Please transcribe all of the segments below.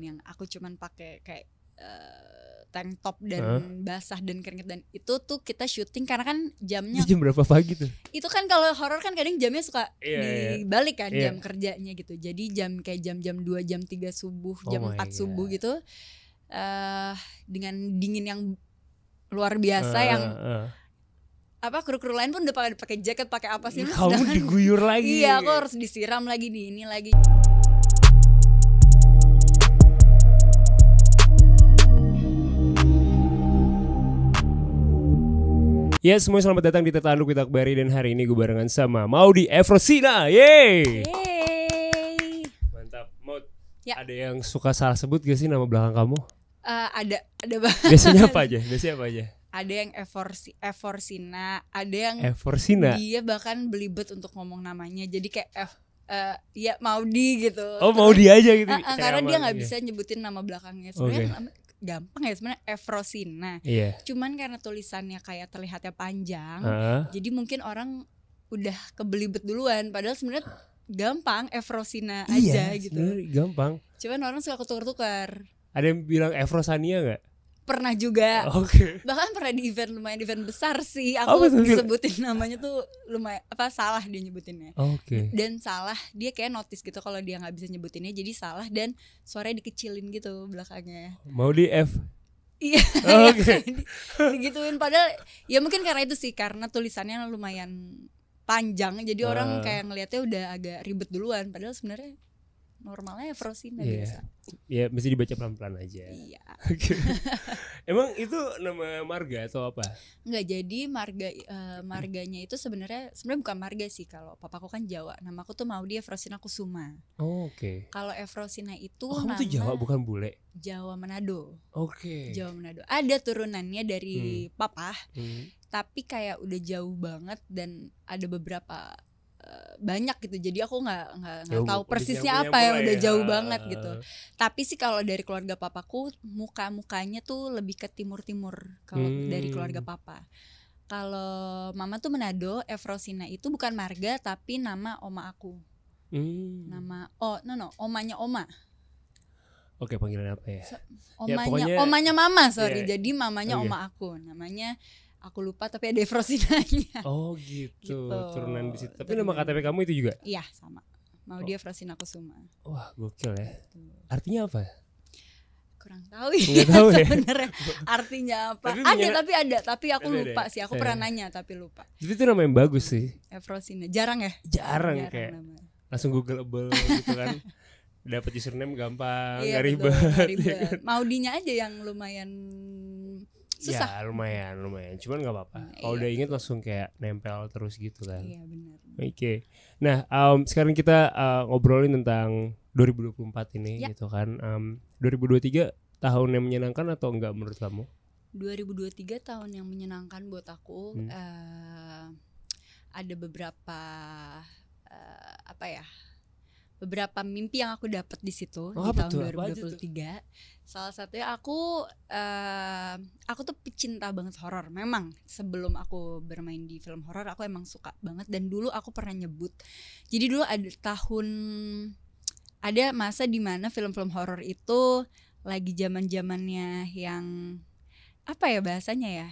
yang aku cuman pakai kayak uh, tank top dan huh? basah dan keringet dan itu tuh kita syuting karena kan jamnya jam berapa pagi tuh itu kan kalau horor kan kadang jamnya suka yeah, iya. dibalik kan yeah. jam kerjanya gitu jadi jam kayak jam-jam dua jam tiga subuh oh jam empat God. subuh gitu uh, dengan dingin yang luar biasa uh, yang uh apa kru-kru lain pun udah pakai pakai jaket pakai apa sih kamu diguyur lagi iya aku harus disiram lagi di ini lagi Ya semua selamat datang di Tetanduk Kita Akbari dan hari ini gue barengan sama Maudi Evrosina. Yeay. Yeay. Mantap. Maud, ya. ada yang suka salah sebut gak sih nama belakang kamu? Uh, ada, ada banget. Biasanya apa aja? Biasanya apa aja? Ada yang Evorsi, Evorsina, ada yang Evorsina. Dia bahkan belibet untuk ngomong namanya. Jadi kayak F, uh, ya Maudi gitu. Oh Maudi aja gitu. Uh, uh, karena dia nggak bisa nyebutin nama belakangnya. Sebenarnya okay gampang ya sebenarnya Evrosina. Iya. Cuman karena tulisannya kayak terlihatnya panjang, uh. jadi mungkin orang udah kebelibet duluan. Padahal sebenarnya gampang Evrosina iya, aja gitu. gampang. Cuman orang suka ketukar-tukar. Ada yang bilang Evrosania nggak? pernah juga okay. bahkan pernah di event lumayan event besar sih aku oh, disebutin namanya tuh lumayan apa salah dia nyebutinnya okay. dan salah dia kayak notice gitu kalau dia nggak bisa nyebutinnya jadi salah dan suaranya dikecilin gitu belakangnya mau di F iya, iya okay. digituin padahal ya mungkin karena itu sih karena tulisannya lumayan panjang jadi uh. orang ah. kayak ngelihatnya udah agak ribet duluan padahal sebenarnya normalnya Frosina yeah. biasa. Iya, yeah, mesti dibaca pelan-pelan aja. Iya. Yeah. Emang itu nama marga atau apa? Enggak, jadi marga uh, marganya itu sebenarnya sebenarnya bukan marga sih kalau papa papaku kan Jawa. Namaku tuh mau dia Frosina Kusuma. Oh, oke. Okay. Kalau Efrosina itu oh, Kamu tuh Jawa bukan bule. Jawa Manado. Oke. Okay. Jawa Manado. Ada turunannya dari hmm. papa. Hmm. Tapi kayak udah jauh banget dan ada beberapa Eh, banyak gitu jadi aku nggak nggak tahu oh, persisnya apa ya udah ya. jauh banget gitu tapi sih kalau dari keluarga papaku muka mukanya tuh lebih ke timur timur kalau hmm. dari keluarga hmm. papa kalau mama tuh Manado Efrosina itu bukan marga tapi nama oma aku hmm. nama oh no no omanya oma Oke panggilan apa ya? So, ya, omanya, ya, pokoknya, omanya mama iya, sorry, yeah. jadi mamanya oh, iya. oma aku, namanya aku lupa tapi ada Frosinanya. Oh gitu. gitu. Turunan di situ. Tapi nama KTP kamu itu juga? Iya, sama. Mau oh. dia oh. Frosina Kusuma. Wah, gokil ya. Gitu. Artinya apa? Kurang tahu ya, tahu ya. sebenarnya artinya apa. Tapi ada punya... tapi ada, tapi aku ada, lupa ada. sih. Aku eh. pernah nanya tapi lupa. Jadi itu nama yang bagus sih. Frosina. Jarang ya? Jarang, Jarang kayak. Namanya. Langsung googleable gitu kan. Dapat username gampang, iya, gak ribet. Betul, gak ya ribet. Kan? Maudinya aja yang lumayan Ya, susah ya lumayan lumayan cuman nggak apa-apa nah, kalau iya. udah inget langsung kayak nempel terus gitu kan iya benar oke nah um, sekarang kita uh, ngobrolin tentang 2024 ini ya. gitu kan um, 2023 tahun yang menyenangkan atau enggak menurut kamu 2023 tahun yang menyenangkan buat aku hmm. uh, ada beberapa uh, apa ya beberapa mimpi yang aku dapat di situ oh, di dua tahun tiga, Salah satunya aku uh, aku tuh pecinta banget horor. Memang sebelum aku bermain di film horor aku emang suka banget dan dulu aku pernah nyebut. Jadi dulu ada tahun ada masa dimana film-film horor itu lagi zaman-zamannya yang apa ya bahasanya ya?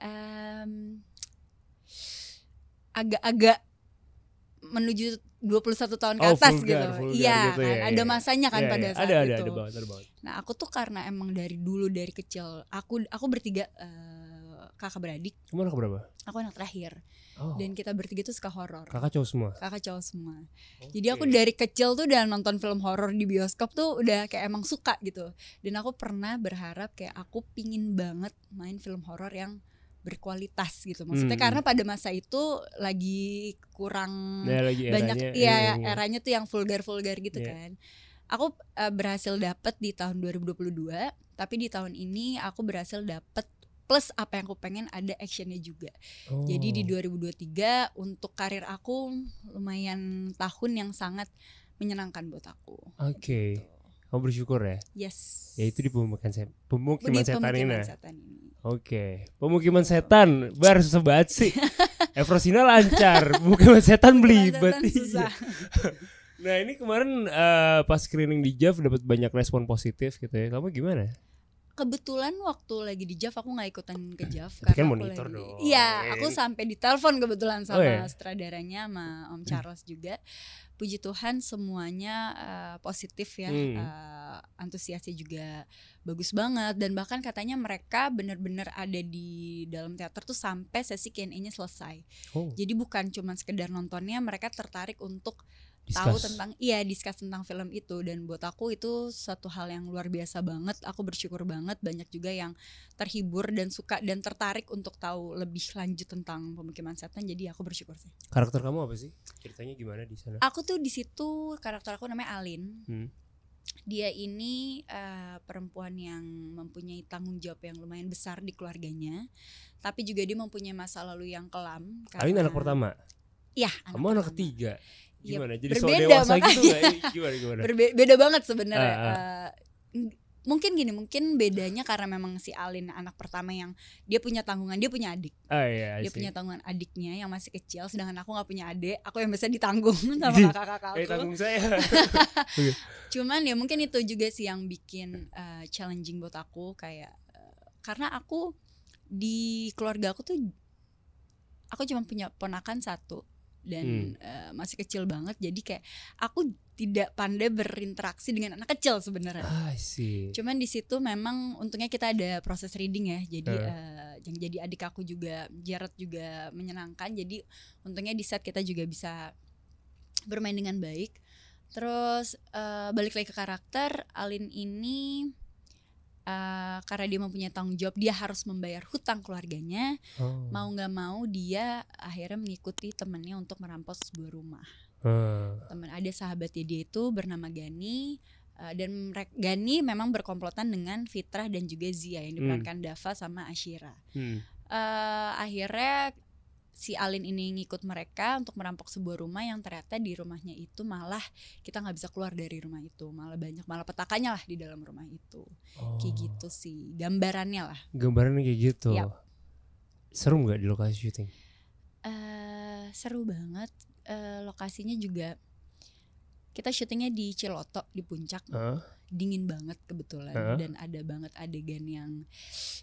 agak agak-agak menuju 21 tahun ke oh, atas vulgar, gitu. iya, gitu, kan? Ya, ada ya, ya. masanya kan ya, pada ya, saat ada, itu. Ada, ada, ada banget. Nah, aku tuh karena emang dari dulu dari kecil aku aku bertiga uh, kakak beradik. Kamu anak berapa? Aku anak terakhir. Oh. Dan kita bertiga tuh suka horor. Kakak cowok semua. Kakak cowok semua. Okay. Jadi aku dari kecil tuh udah nonton film horor di bioskop tuh udah kayak emang suka gitu. Dan aku pernah berharap kayak aku pingin banget main film horor yang berkualitas gitu maksudnya hmm. karena pada masa itu lagi kurang ya, lagi eranya, banyak ya eranya. eranya tuh yang vulgar vulgar gitu yeah. kan aku uh, berhasil dapet di tahun 2022 tapi di tahun ini aku berhasil dapet plus apa yang aku pengen ada actionnya juga oh. jadi di 2023 untuk karir aku lumayan tahun yang sangat menyenangkan buat aku oke okay. Gitu. Kamu bersyukur ya? Yes. Ya itu di pemukiman setan, pemukiman ya? setan ini. Oke, pemukiman setan, bar susah banget sih. Efrosina lancar, pemukiman setan beli belibet. Iya. nah ini kemarin uh, pas screening di Jav dapat banyak respon positif gitu ya. Kamu gimana? kebetulan waktu lagi di JAV aku nggak ikutan ke JAV kan karena kan monitor lagi, Iya, aku sampai ditelepon kebetulan sama oh, iya. sutradaranya sama hmm. Om Charles juga. Puji Tuhan semuanya uh, positif ya. Hmm. Uh, antusiasnya juga bagus banget dan bahkan katanya mereka benar-benar ada di dalam teater tuh sampai sesi Q&A-nya selesai. Oh. Jadi bukan cuma sekedar nontonnya, mereka tertarik untuk tahu tentang iya discuss tentang film itu dan buat aku itu satu hal yang luar biasa banget aku bersyukur banget banyak juga yang terhibur dan suka dan tertarik untuk tahu lebih lanjut tentang pemikiran setan jadi aku bersyukur sih karakter kamu apa sih ceritanya gimana di sana aku tuh di situ karakter aku namanya Alin hmm. dia ini uh, perempuan yang mempunyai tanggung jawab yang lumayan besar di keluarganya tapi juga dia mempunyai masa lalu yang kelam Alin anak pertama Iya, kamu anak ketiga. Iya, gimana jadi berbeda dewasa gitu makanya. gitu gak? Iya, gimana gimana Berbe- beda banget sebenarnya uh, uh. Uh, mungkin gini mungkin bedanya karena memang si Alin anak pertama yang dia punya tanggungan dia punya adik oh, yeah, iya, dia see. punya tanggungan adiknya yang masih kecil sedangkan aku nggak punya adik aku yang biasa ditanggung sama kakak-kakak aku eh, tanggung saya cuman ya mungkin itu juga sih yang bikin uh, challenging buat aku kayak uh, karena aku di keluarga aku tuh aku cuma punya ponakan satu dan hmm. uh, masih kecil banget jadi kayak aku tidak pandai berinteraksi dengan anak kecil sebenarnya. Ah, Cuman di situ memang untungnya kita ada proses reading ya. Jadi uh. Uh, yang jadi adik aku juga Jared juga menyenangkan. Jadi untungnya di set kita juga bisa bermain dengan baik. Terus uh, balik lagi ke karakter Alin ini Eh, karena dia mempunyai tanggung jawab dia harus membayar hutang keluarganya oh. mau nggak mau dia akhirnya mengikuti temannya untuk merampas sebuah rumah uh. Eh. teman ada sahabatnya dia itu bernama Gani uh, dan Gani memang berkomplotan dengan Fitrah dan juga Zia yang diperankan hmm. Dava sama Ashira hmm. uh, akhirnya si Alin ini ngikut mereka untuk merampok sebuah rumah yang ternyata di rumahnya itu malah kita nggak bisa keluar dari rumah itu malah banyak malah petakannya lah di dalam rumah itu oh. kayak gitu sih gambarannya lah gambarannya kayak gitu yep. seru nggak di lokasi syuting uh, seru banget uh, lokasinya juga kita syutingnya di Ciloto di puncak uh. dingin banget kebetulan uh. dan ada banget adegan yang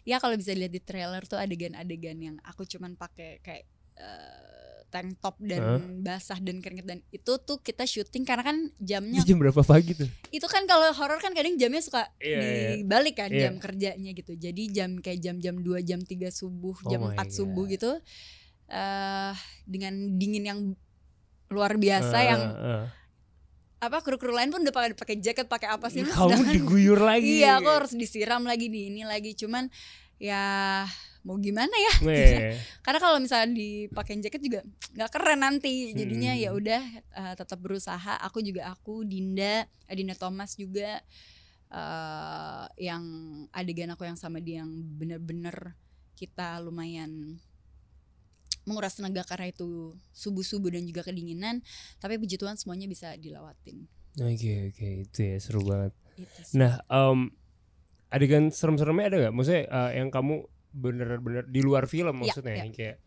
ya kalau bisa lihat di trailer tuh adegan-adegan yang aku cuman pakai kayak Eh, tank top dan huh? basah dan keringet dan itu tuh kita syuting karena kan jamnya jam berapa pagi tuh itu kan kalau horor kan kadang jamnya suka yeah, iya. dibalik kan yeah. jam kerjanya gitu jadi jam kayak jam-jam dua jam tiga subuh oh jam empat God. subuh gitu uh, dengan dingin yang luar biasa uh, yang uh. apa kru-kru lain pun udah pakai pakai jaket pakai apa sih kamu diguyur lagi iya aku harus disiram lagi di ini lagi cuman ya mau gimana ya gitu. karena kalau misalnya dipakein jaket juga nggak keren nanti jadinya hmm. ya udah uh, tetap berusaha aku juga aku Dinda Adinda eh, Thomas juga uh, yang adegan aku yang sama dia yang bener-bener kita lumayan menguras tenaga karena itu subuh-subuh dan juga kedinginan tapi puji Tuhan semuanya bisa dilawatin. oke okay, oke okay. itu ya seru banget nah um, adegan serem-seremnya ada nggak maksudnya uh, yang kamu bener-bener di luar film ya, maksudnya ya, ya. yang kayak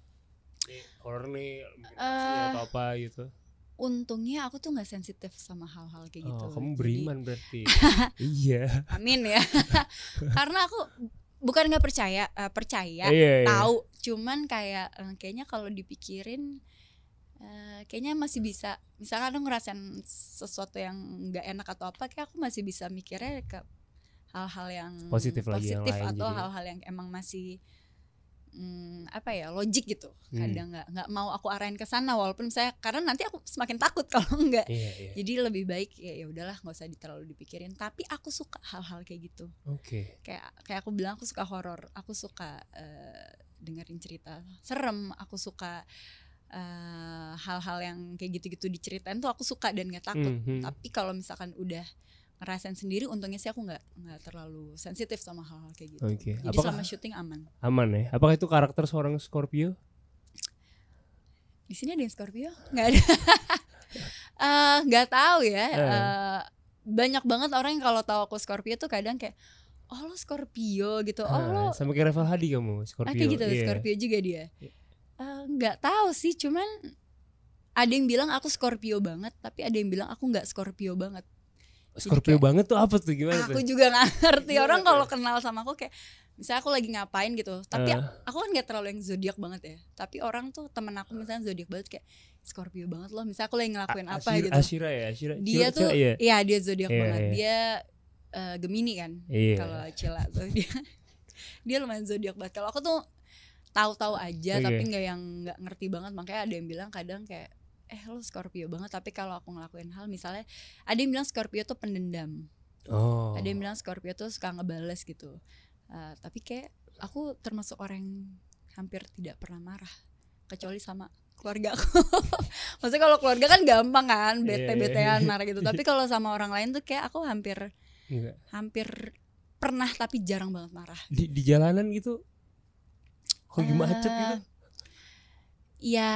orang nih uh, atau apa gitu untungnya aku tuh nggak sensitif sama hal-hal kayak gitu. oh, gitu. Kamu beriman Jadi, berarti. iya. Amin ya. Karena aku bukan nggak percaya, uh, percaya, iya, iya, tahu, cuman kayak eh, kayaknya kalau dipikirin uh, kayaknya masih bisa. Misalkan aku ngerasain sesuatu yang nggak enak atau apa, kayak aku masih bisa mikirnya ke hal-hal yang positif, lagi yang atau hal-hal yang emang masih hmm, apa ya logik gitu kadang hmm. nggak hmm. nggak mau aku arahin ke sana walaupun saya karena nanti aku semakin takut kalau nggak yeah, yeah. jadi lebih baik ya ya udahlah nggak usah terlalu dipikirin tapi aku suka hal-hal kayak gitu okay. kayak kayak aku bilang aku suka horor aku suka uh, dengerin cerita serem aku suka eh, hal-hal uh, yang kayak gitu-gitu diceritain tuh aku suka dan nggak takut mm -hmm. tapi kalau misalkan udah ngerasain sendiri untungnya sih aku nggak nggak terlalu sensitif sama hal-hal kayak gitu okay. jadi apakah, sama syuting aman aman ya apakah itu karakter seorang Scorpio di sini ada yang Scorpio nggak ada eh, nggak uh, tahu ya uh. banyak banget orang yang kalau tahu aku Scorpio tuh kadang kayak oh lo Scorpio gitu oh ah, lo sama kayak Reval Hadi kamu Scorpio kayak gitu yeah. Scorpio juga dia iya. nggak uh, tahu sih cuman ada yang bilang aku Scorpio banget tapi ada yang bilang aku nggak Scorpio banget Scorpio kayak, banget tuh apa tuh gimana aku tuh? juga gak ngerti orang kalau kenal sama aku kayak misalnya aku lagi ngapain gitu tapi uh. aku kan gak terlalu yang zodiak banget ya tapi orang tuh temen aku misalnya zodiak banget kayak Scorpio banget loh misalnya aku lagi ngelakuin A apa Ashira, gitu Ashira ya Ashira dia Cira, tuh iya ya, dia zodiak yeah, banget yeah. dia uh, Gemini kan yeah. kalau Cila tuh dia dia lumayan zodiak banget kalau aku tuh tahu-tahu aja okay. tapi nggak yang nggak ngerti banget makanya ada yang bilang kadang kayak eh lo Scorpio banget tapi kalau aku ngelakuin hal misalnya ada yang bilang Scorpio tuh pendendam oh. ada yang bilang Scorpio tuh suka ngebales gitu uh, tapi kayak aku termasuk orang yang hampir tidak pernah marah kecuali sama keluarga aku maksudnya kalau keluarga kan gampang kan iya, iya, iya. bete betean marah gitu tapi kalau sama orang lain tuh kayak aku hampir Enggak. hampir pernah tapi jarang banget marah di, di jalanan gitu gimana uh, macet gitu eh, ya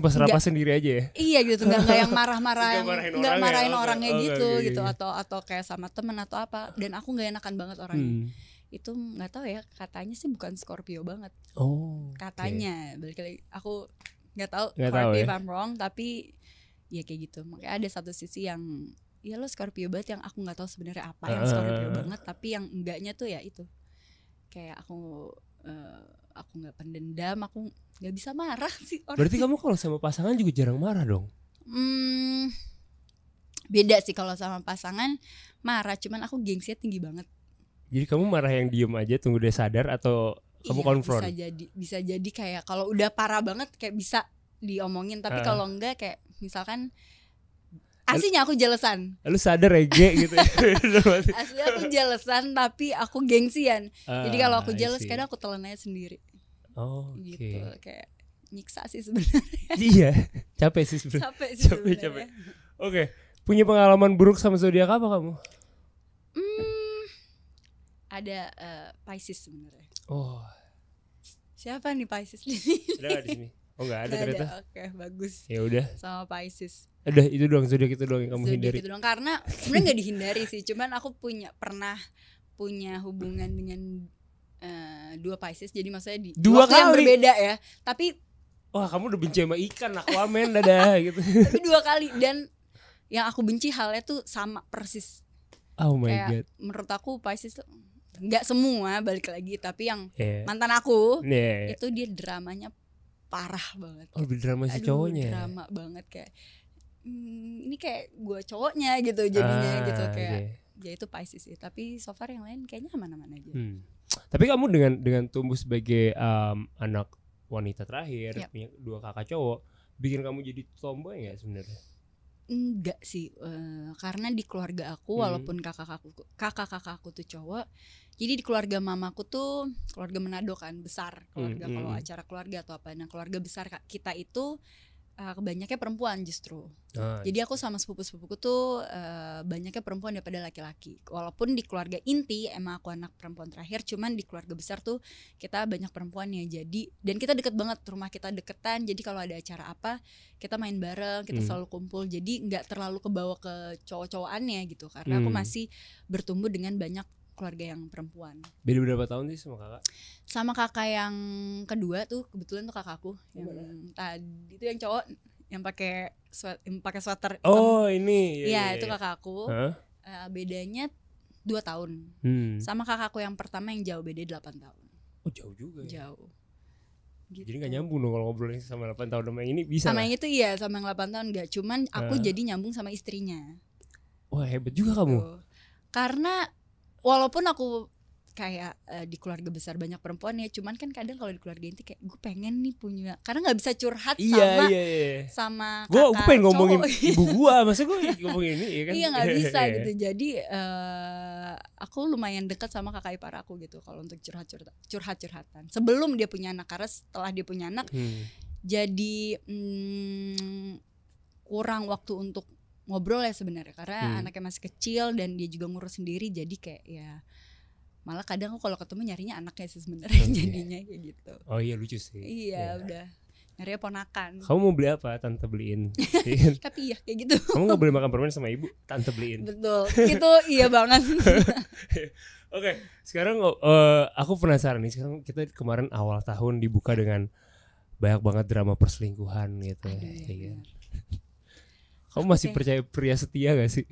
mesra sendiri aja ya iya gitu nggak nggak yang marah-marah yang nggak marahin orangnya oh, gitu okay, iya, iya, gitu iya. atau atau kayak sama temen atau apa dan aku nggak enakan banget orangnya hmm. itu nggak tahu ya katanya sih bukan Scorpio banget oh katanya okay. balik lagi aku nggak tahu nggak tahu ya. if I'm wrong tapi ya kayak gitu makanya ada satu sisi yang ya lo Scorpio banget yang aku nggak tahu sebenarnya apa yang Scorpio ah. banget tapi yang enggaknya tuh ya itu kayak aku uh, aku nggak pendendam aku nggak bisa marah sih orang berarti kamu kalau sama pasangan juga jarang marah dong hmm, beda sih kalau sama pasangan marah cuman aku gengsinya tinggi banget jadi kamu marah yang diem aja tunggu dia sadar atau kamu iya, konfront bisa jadi bisa jadi kayak kalau udah parah banget kayak bisa diomongin tapi uh. kalau enggak kayak misalkan Aslinya aku jelesan. Lu sadar rege ya, gitu. Ya. Aslinya aku jelesan tapi aku gengsian. Uh, Jadi kalau aku ah, jeles kadang aku telan aja sendiri. Oh, okay. gitu kayak nyiksa sih sebenarnya. iya, capek sih sebenarnya. Capek sih capek, capek. Oke, okay. punya pengalaman buruk sama zodiak apa kamu? Hmm, ada uh, Pisces sebenarnya. Oh. Siapa nih Pisces ini? Ada di sini? Oh enggak ada ternyata. Oke, okay, bagus. Ya udah. Sama Pisces udah itu doang zodiak itu doang yang kamu hindari itu doang karena sebenarnya nggak dihindari sih cuman aku punya pernah punya hubungan dengan uh, dua Pisces jadi maksudnya di dua kali. yang berbeda ya tapi wah kamu udah benci sama ikan aku aquaman dadah gitu tapi dua kali dan yang aku benci halnya tuh sama persis oh my Kayak, god menurut aku Pisces tuh nggak semua balik lagi tapi yang yeah. mantan aku yeah. itu dia dramanya parah banget. Oh, drama si cowoknya. Ya? Drama banget kayak hmm, ini kayak gue cowoknya gitu jadinya ah, gitu kayak okay. ya itu Pisces sih tapi so far yang lain kayaknya aman-aman aja hmm. tapi kamu dengan dengan tumbuh sebagai um, anak wanita terakhir yep. punya dua kakak cowok bikin kamu jadi tomboy nggak sebenarnya enggak sih uh, karena di keluarga aku hmm. walaupun kakak aku kakak kakak aku tuh cowok jadi di keluarga mamaku tuh keluarga Manado kan besar hmm, keluarga hmm. kalau hmm. acara keluarga atau apa nah keluarga besar kita itu uh, eh, kebanyakan perempuan justru. Ah, Jadi iya. aku sama sepupu-sepupuku tuh uh, banyaknya perempuan daripada laki-laki. Walaupun di keluarga inti emang aku anak perempuan terakhir, cuman di keluarga besar tuh kita banyak perempuan perempuannya. Jadi dan kita deket banget rumah kita deketan. Jadi kalau ada acara apa kita main bareng, kita hmm. selalu kumpul. Jadi nggak terlalu kebawa ke cowok-cowokannya gitu, karena hmm. aku masih bertumbuh dengan banyak keluarga yang perempuan. Beda berapa tahun sih sama kakak? Sama kakak yang kedua tuh kebetulan tuh kakakku yang tadi itu yang cowok yang pakai yang pakai sweater. Oh ini. Iya ya, ya, itu iya. kakakku. Huh? Uh, eh, bedanya dua tahun. Hmm. Sama kakakku yang pertama yang jauh beda delapan tahun. Oh jauh juga. Ya? Jauh. Gitu. Jadi gak nyambung dong kalau ngobrolin sama 8 tahun sama yang ini bisa Sama lah. yang itu iya sama yang 8 tahun gak Cuman aku uh. jadi nyambung sama istrinya Wah hebat juga gitu. kamu Karena walaupun aku kayak uh, di keluarga besar banyak perempuan ya cuman kan kadang kalau di keluarga inti kayak gue pengen nih punya karena nggak bisa curhat iya, sama iya, iya. iya. sama gue gue pengen ngomongin ibu gue masa gue ngomongin ini ya kan iya nggak bisa iya. gitu jadi uh, aku lumayan dekat sama kakak ipar aku gitu kalau untuk curhat curhat curhat curhatan sebelum dia punya anak karena setelah dia punya anak hmm. jadi hmm, kurang waktu untuk ngobrol ya sebenarnya karena hmm. anaknya masih kecil dan dia juga ngurus sendiri jadi kayak ya malah kadang kalau ketemu nyarinya anaknya sih sebenarnya oh, jadinya kayak gitu oh iya lucu sih iya ya. udah nyari ponakan kamu mau beli apa tante beliin iya. tapi iya kayak gitu kamu nggak beli makan permen sama ibu tante beliin betul itu iya banget oke okay, sekarang uh, aku penasaran nih sekarang kita kemarin awal tahun dibuka dengan banyak banget drama perselingkuhan gitu ya, Aduh, ya, ya. Kamu masih okay. percaya pria setia gak sih?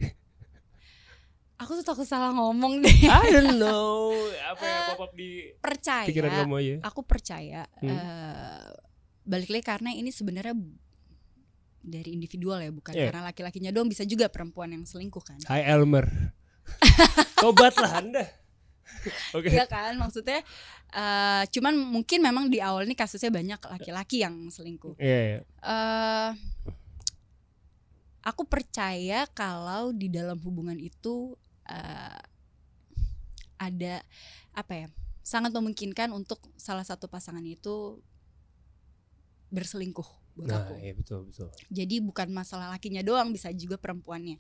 Aku tuh takut salah ngomong deh. I don't know apa yang eh, pop up di percaya, pikiran kamu aja. Aku percaya. Hmm. Uh, balik lagi karena ini sebenarnya dari individual ya bukan yeah. karena laki-lakinya doang bisa juga perempuan yang selingkuh kan. Hai Elmer. Tobatlah Anda. Oke. Okay. Iya kan maksudnya uh, cuman mungkin memang di awal ini kasusnya banyak laki-laki yang selingkuh. Yeah, iya, iya. yeah aku percaya kalau di dalam hubungan itu uh, ada apa ya sangat memungkinkan untuk salah satu pasangan itu berselingkuh buat nah, aku. Iya betul betul. Jadi bukan masalah lakinya doang bisa juga perempuannya.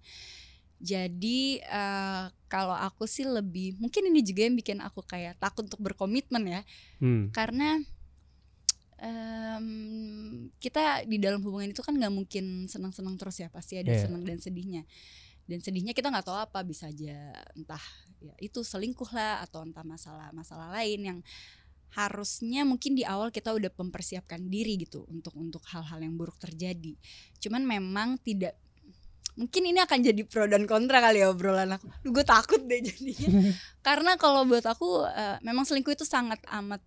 Jadi uh, kalau aku sih lebih mungkin ini juga yang bikin aku kayak takut untuk berkomitmen ya. Hmm. Karena um, kita di dalam hubungan itu kan nggak mungkin senang-senang terus ya pasti ada yeah. senang dan sedihnya dan sedihnya kita nggak tahu apa bisa aja entah ya itu selingkuh lah atau entah masalah-masalah lain yang harusnya mungkin di awal kita udah mempersiapkan diri gitu untuk untuk hal-hal yang buruk terjadi cuman memang tidak mungkin ini akan jadi pro dan kontra kali ya obrolan aku, Duh, gue takut deh jadinya karena kalau buat aku uh, memang selingkuh itu sangat amat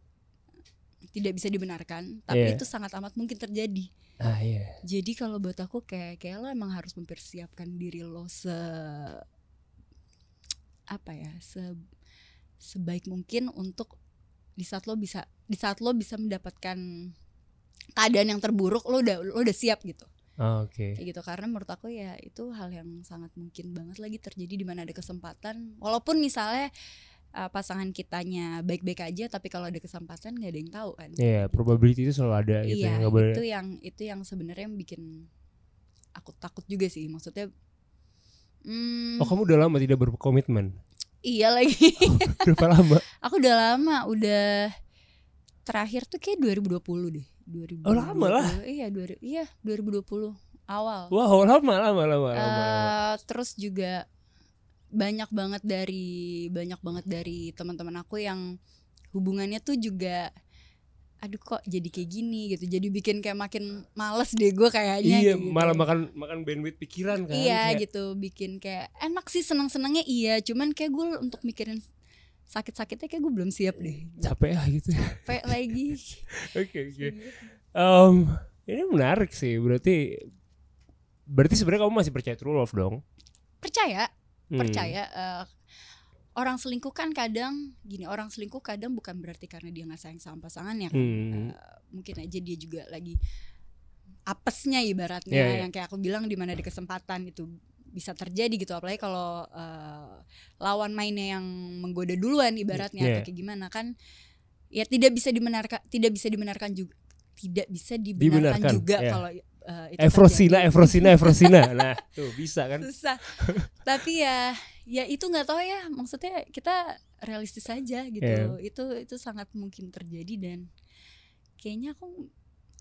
tidak bisa dibenarkan tapi yeah. itu sangat amat mungkin terjadi ah, yeah. jadi kalau buat aku kayak kayak lo emang harus mempersiapkan diri lo se apa ya se sebaik mungkin untuk di saat lo bisa di saat lo bisa mendapatkan keadaan yang terburuk lo udah lo udah siap gitu Oh, Oke. Okay. gitu karena menurut aku ya itu hal yang sangat mungkin banget lagi terjadi di mana ada kesempatan. Walaupun misalnya uh, pasangan kitanya baik-baik aja tapi kalau ada kesempatan nggak ada yang tahu kan iya yeah, gitu. probability itu selalu ada gitu yeah, ya, boleh... itu yang itu yang sebenarnya bikin aku takut juga sih maksudnya hmm, oh kamu udah lama tidak berkomitmen iya lagi berapa oh, lama aku udah lama udah terakhir tuh kayak 2020 deh 2020 oh lama lah iya 20, iya 2020 awal wow lama lama lama, lama, lama. Eh, terus juga banyak banget dari banyak banget dari teman-teman aku yang hubungannya tuh juga aduh kok jadi kayak gini gitu jadi bikin kayak makin males deh gue kayaknya iya gitu. malah makan makan bandwidth pikiran kan iya kayak. gitu bikin kayak enak sih senang senangnya iya cuman kayak gue untuk mikirin sakit-sakitnya kayak gue belum siap deh capek lah gitu capek lagi oke oke okay, okay. um, ini menarik sih berarti berarti sebenarnya kamu masih percaya true love dong percaya hmm. percaya uh, orang selingkuh kan kadang gini orang selingkuh kadang bukan berarti karena dia nggak sayang sama pasangannya kan. hmm. uh, mungkin aja dia juga lagi apesnya ibaratnya yeah, yeah. yang kayak aku bilang di mana ada kesempatan itu bisa terjadi gitu apalagi kalau uh, lawan mainnya yang menggoda duluan ibaratnya yeah. atau iya. kayak gimana kan ya tidak bisa dibenarkan tidak bisa dibenarkan juga tidak bisa dibenarkan, dibenarkan juga yeah. kalau uh, itu Evrosina, tadi. nah, tuh bisa kan? Susah. Tapi ya ya itu nggak tahu ya, maksudnya kita realistis aja gitu. Yeah. Itu itu sangat mungkin terjadi dan kayaknya aku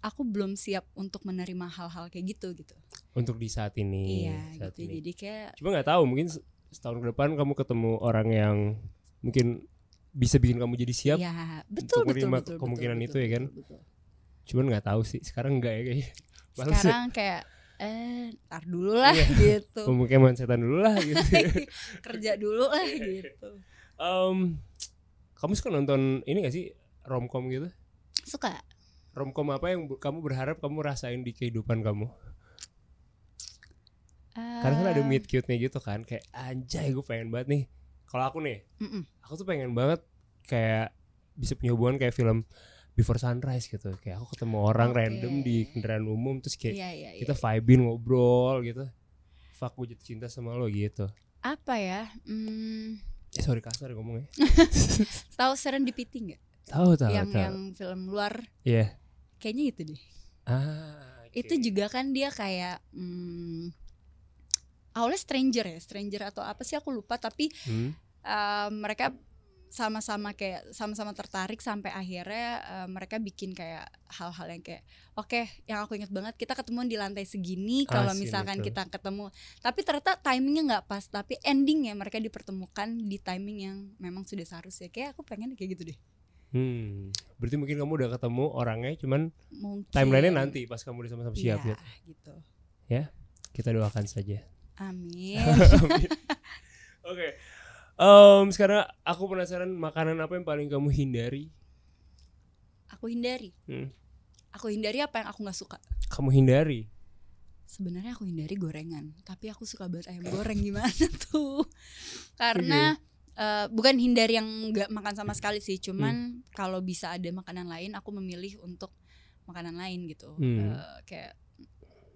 aku belum siap untuk menerima hal-hal kayak gitu gitu. Untuk di saat ini. Iya, saat gitu. Ini. Jadi kayak Cuma nggak tahu, mungkin setahun ke depan kamu ketemu orang yang mungkin bisa bikin kamu jadi siap ya, betul, untuk menerima betul, betul, kemungkinan betul, itu betul, ya kan. Betul, betul. Cuman nggak tahu sih, sekarang nggak ya kayaknya sekarang kayak eh tar dulu lah iya. gitu pemukiman setan dulu lah gitu kerja dulu lah iya. gitu um, kamu suka nonton ini gak sih romcom gitu suka romcom apa yang kamu berharap kamu rasain di kehidupan kamu uh, karena kan ada eh. meet cute nya gitu kan kayak anjay gue pengen banget nih kalau aku nih mm -mm. aku tuh pengen banget kayak bisa punya hubungan kayak film before sunrise gitu kayak aku ketemu orang okay. random di kendaraan umum terus kayak yeah, yeah, yeah, kita iya. vibing ngobrol gitu fuck gue jatuh cinta sama lo gitu apa ya hmm. eh, sorry kasar ngomongnya tahu piting nggak tahu tahu yang tahu. yang film luar Iya yeah. kayaknya itu deh ah, okay. itu juga kan dia kayak hmm, awalnya stranger ya stranger atau apa sih aku lupa tapi hmm. uh, mereka sama-sama kayak sama-sama tertarik sampai akhirnya uh, mereka bikin kayak hal-hal yang kayak oke okay, yang aku ingat banget kita ketemu di lantai segini ah, kalau misalkan itu. kita ketemu tapi ternyata timingnya nggak pas tapi endingnya mereka dipertemukan di timing yang memang sudah seharusnya kayak aku pengen kayak gitu deh hmm berarti mungkin kamu udah ketemu orangnya cuman timelinenya nanti pas kamu udah sama-sama siap iya, ya, gitu ya kita doakan saja amin oke okay. Um, sekarang aku penasaran makanan apa yang paling kamu hindari? Aku hindari. Hmm. Aku hindari apa yang aku nggak suka? Kamu hindari. Sebenarnya aku hindari gorengan, tapi aku suka banget ayam goreng gimana tuh? Karena okay. Uh, eh, bukan hindari yang nggak makan sama sekali sih, cuman hmm. kalau bisa ada makanan lain, aku memilih untuk makanan lain gitu. Hmm. Uh, kayak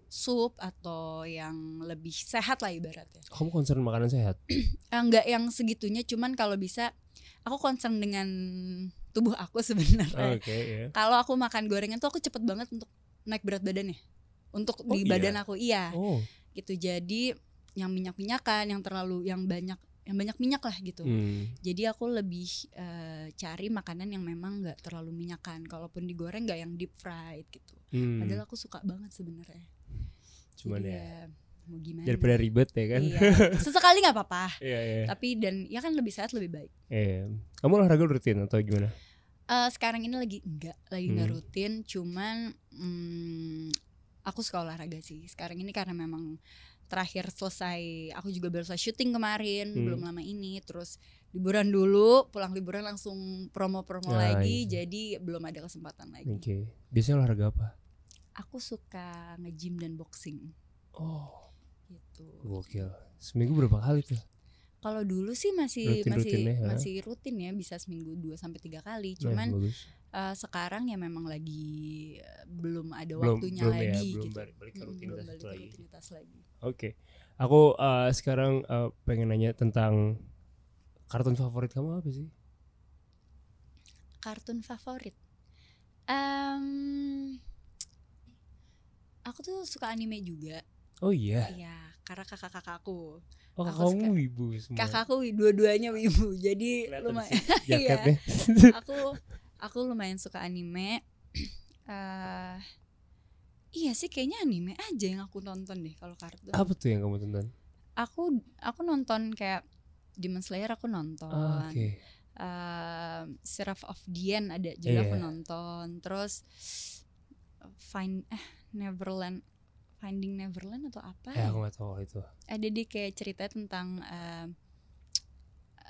sup atau yang lebih sehat lah ibaratnya. Kamu concern makanan sehat? Enggak eh, yang segitunya, cuman kalau bisa aku concern dengan tubuh aku sebenarnya. Okay, iya. yeah. Kalau aku makan gorengan tuh aku cepet banget untuk naik berat badannya. Untuk oh, di iya? badan aku iya. Oh. Gitu. Jadi yang minyak-minyakan, yang terlalu yang banyak yang banyak minyak lah gitu. Hmm. Jadi aku lebih uh, cari makanan yang memang nggak terlalu minyakan. Kalaupun digoreng nggak yang deep fried gitu. Hmm. Padahal aku suka banget sebenarnya cuman Jadi, ya, ya mau gimana daripada ya? ribet ya kan iya. sesekali nggak apa-apa iya, iya. tapi dan ya kan lebih sehat lebih baik iya. kamu olahraga rutin atau gimana uh, sekarang ini lagi enggak lagi enggak hmm. rutin cuman hmm, aku suka olahraga sih sekarang ini karena memang terakhir selesai aku juga baru selesai syuting kemarin hmm. belum lama ini terus liburan dulu pulang liburan langsung promo-promo ah, lagi iya. jadi belum ada kesempatan lagi okay. biasanya olahraga apa aku suka nge-gym dan boxing. Oh. Gitu. Gokil. Seminggu berapa kali tuh? Kalau dulu sih masih rutin, masih ya, masih rutin ya bisa seminggu 2 sampai tiga kali. Nah, Cuman nah, uh, sekarang ya memang lagi eh, belum ada belum, waktunya belum ya, lagi ya, gitu. Belum balik, ke rutinitas, hmm, rutinitas lagi. Oke. Okay. Aku uh, sekarang uh, pengen nanya tentang kartun favorit kamu apa sih? Kartun favorit. Um, aku tuh suka anime juga oh iya iya karena kakak kakak oh, aku oh kamu wibu semua kakakku dua-duanya wibu jadi Lihat lumayan iya aku aku lumayan suka anime uh, iya sih kayaknya anime aja yang aku nonton deh kalau kartun apa tuh yang kamu tonton aku aku nonton kayak Demon Slayer aku nonton oh, ah, okay. uh, eh, Seraph of Dian ada juga yeah. aku iya. nonton terus Find eh Neverland Finding Neverland atau apa? Eh, aku gak tahu itu. Ada eh, di kayak cerita tentang uh,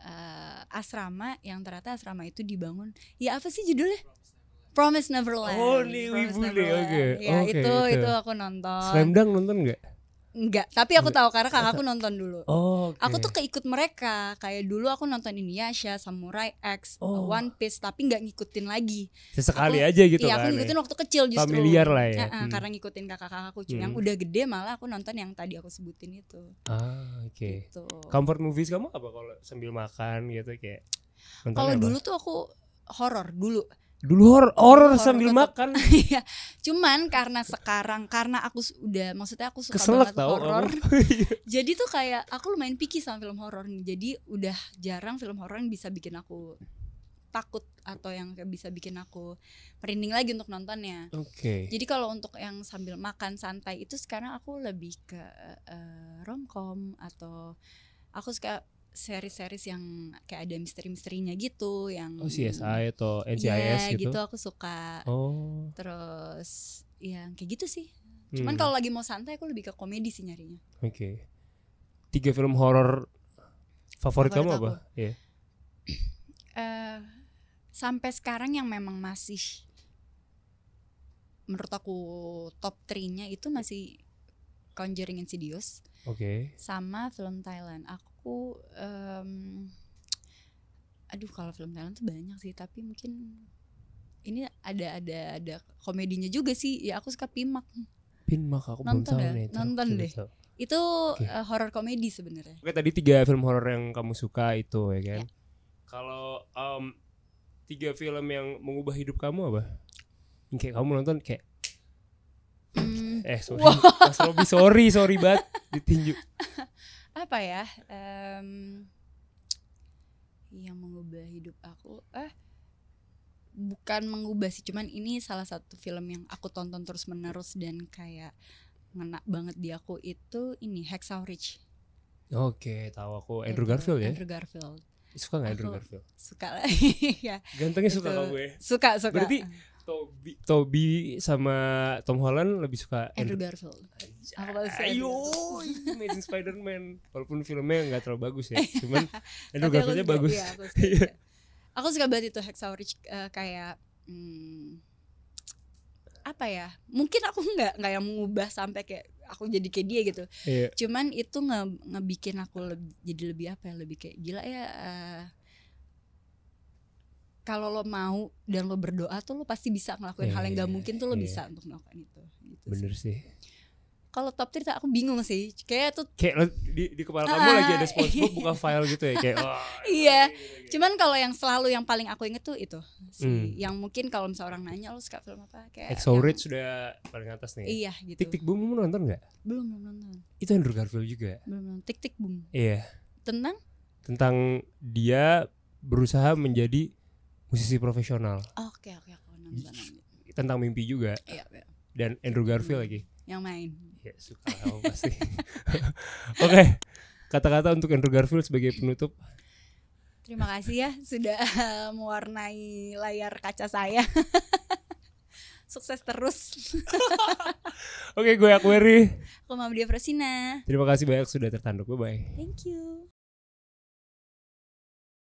uh, asrama yang ternyata asrama itu dibangun. Ya apa sih judulnya? Promise Neverland. Oh, nih Promise Neverland. Oke. Okay. Ya, okay, itu, itu itu aku nonton. Slam Dunk nonton gak? Enggak, tapi aku tahu karena kakak aku nonton dulu. Oh, okay. Aku tuh keikut mereka. Kayak dulu aku nonton Indonesia, Samurai X, oh. One Piece, tapi nggak ngikutin lagi. Sesekali aku, aja gitu iya, kan. aku ya? ngikutin waktu kecil justru. Familiar lah ya. hmm. Karena ngikutin kakak-kakakku. Hmm. Yang udah gede malah aku nonton yang tadi aku sebutin itu. Ah, oke. Okay. Gitu. Comfort movies kamu apa kalau sambil makan gitu kayak? Kalau dulu tuh aku horor dulu dulu horror sambil horror. makan iya cuman karena sekarang karena aku sudah maksudnya aku suka Keselak banget horror. Iya. jadi tuh kayak aku lumayan picky sama film horor nih jadi udah jarang film horor yang bisa bikin aku takut atau yang bisa bikin aku merinding lagi untuk nontonnya. Oke. Okay. Jadi kalau untuk yang sambil makan santai itu sekarang aku lebih ke uh, romcom atau aku suka series-series yang kayak ada misteri-misterinya gitu yang oh CSI atau NCIS ya, gitu. gitu aku suka oh terus ya kayak gitu sih cuman hmm. kalau lagi mau santai aku lebih ke komedi sih nyarinya oke okay. tiga film horor favorit, favorit kamu apa ya yeah. uh, sampai sekarang yang memang masih menurut aku top 3-nya itu masih Conjuring Insidious. Oke. Okay. Sama film Thailand. Aku aku um, aduh kalau film Thailand tuh banyak sih tapi mungkin ini ada ada ada komedinya juga sih ya aku suka Pimak Pimak aku nonton belum tahu ya? nonton deh itu okay. uh, eh, horor komedi sebenarnya oke tadi tiga film horor yang kamu suka itu ya kan ya. kalau um, tiga film yang mengubah hidup kamu apa yang kayak kamu nonton kayak hmm. eh sorry wow. mas Robi sorry sorry banget ditinju apa ya um, yang mengubah hidup aku eh bukan mengubah sih cuman ini salah satu film yang aku tonton terus menerus dan kayak ngena banget di aku itu ini Hacksaw Ridge Oke, tahu aku Andrew Andrew Garfield ya. Andrew Garfield. Suka gak Andrew Garfield? Suka lah. ya. Gantengnya itu, suka sama gue. Suka, suka. Berarti Tobi Toby sama Tom Holland lebih suka Andrew, Andrew Garfield. Ayo, Amazing Spider-Man. Walaupun filmnya nggak terlalu bagus ya, cuman Andrew Garfieldnya bagus. aku, suka, aku suka banget itu Hacksaw Ridge uh, eh, kayak hmm, apa ya? Mungkin aku nggak nggak yang mengubah sampai kayak aku jadi kayak dia gitu. Iya. Cuman itu nge ngebikin aku lebih, jadi lebih apa ya? Lebih kayak gila ya. Uh, kalau lo mau dan lo berdoa tuh lo pasti bisa ngelakuin yeah, hal yang iya, gak iya, mungkin tuh lo yeah. bisa untuk melakukan itu gitu bener sih, sih. kalau top 3 aku bingung sih kayak tuh kayak di, di kepala kamu uh, lagi ada SpongeBob buka file gitu ya kayak oh, iya gitu. cuman kalau yang selalu yang paling aku inget tuh itu sih hmm. yang mungkin kalau misalnya orang nanya lo suka film apa kayak Exo Rich sudah paling atas nih ya. iya gitu Tik Tik Boom kamu nonton nggak belum belum nonton itu Andrew Garfield juga ya? belum Tik Tik Boom iya tentang tentang dia berusaha menjadi musisi profesional. Oke oke aku Tentang mimpi juga. Iya, iya. Dan Andrew Garfield lagi. Yang main. Ya suka kamu pasti. oke. Okay. Kata-kata untuk Andrew Garfield sebagai penutup. Terima kasih ya sudah mewarnai layar kaca saya. Sukses terus. Oke, okay, gue Akweri. Aku Mamdia Prasina. Terima kasih banyak sudah tertanduk. Bye bye. Thank you.